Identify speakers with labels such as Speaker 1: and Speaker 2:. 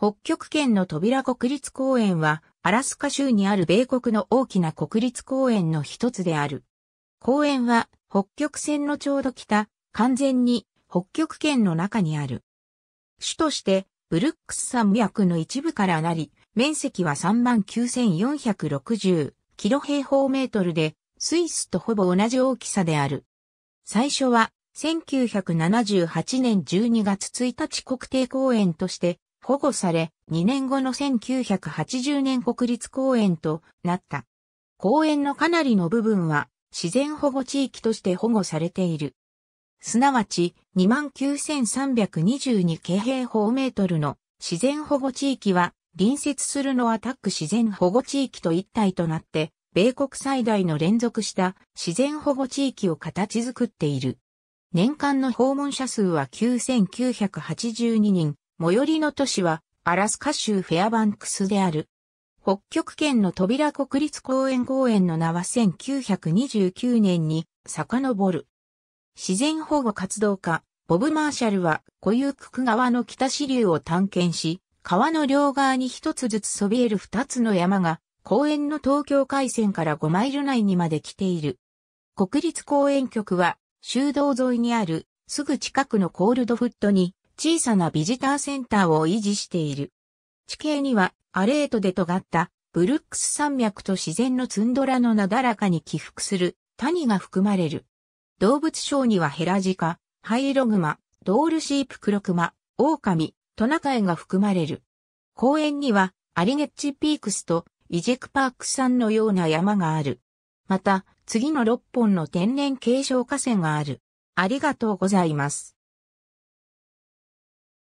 Speaker 1: 北極圏の扉国立公園は、アラスカ州にある米国の大きな国立公園の一つである。公園は、北極線のちょうど北、完全に北極圏の中にある。主として、ブルックス山脈の一部からなり、面積は39,460キロ平方メートルで、スイスとほぼ同じ大きさである。最初は、1978年12月1日国定公園として保護され、2年後の1980年国立公園となった。公園のかなりの部分は自然保護地域として保護されている。すなわち29,322京平方メートルの自然保護地域は隣接するのアタック自然保護地域と一体となって、米国最大の連続した自然保護地域を形作っている。年間の訪問者数は9982人、最寄りの都市は、アラスカ州フェアバンクスである。北極圏の扉国立公園公園の名は1929年に遡る。自然保護活動家、ボブ・マーシャルは、固有区区川の北支流を探検し、川の両側に一つずつそびえる二つの山が、公園の東京海線から5マイル内にまで来ている。国立公園局は、修道沿いにある、すぐ近くのコールドフットに、小さなビジターセンターを維持している。地形にはアレートで尖ったブルックス山脈と自然のツンドラのなだらかに起伏する谷が含まれる。動物省にはヘラジカ、ハイログマ、ドールシープクロクマ、オオカミ、トナカイが含まれる。公園にはアリゲッチピークスとイジェクパークス山のような山がある。また、次の6本の天然継承河川がある。ありがと
Speaker 2: うございます。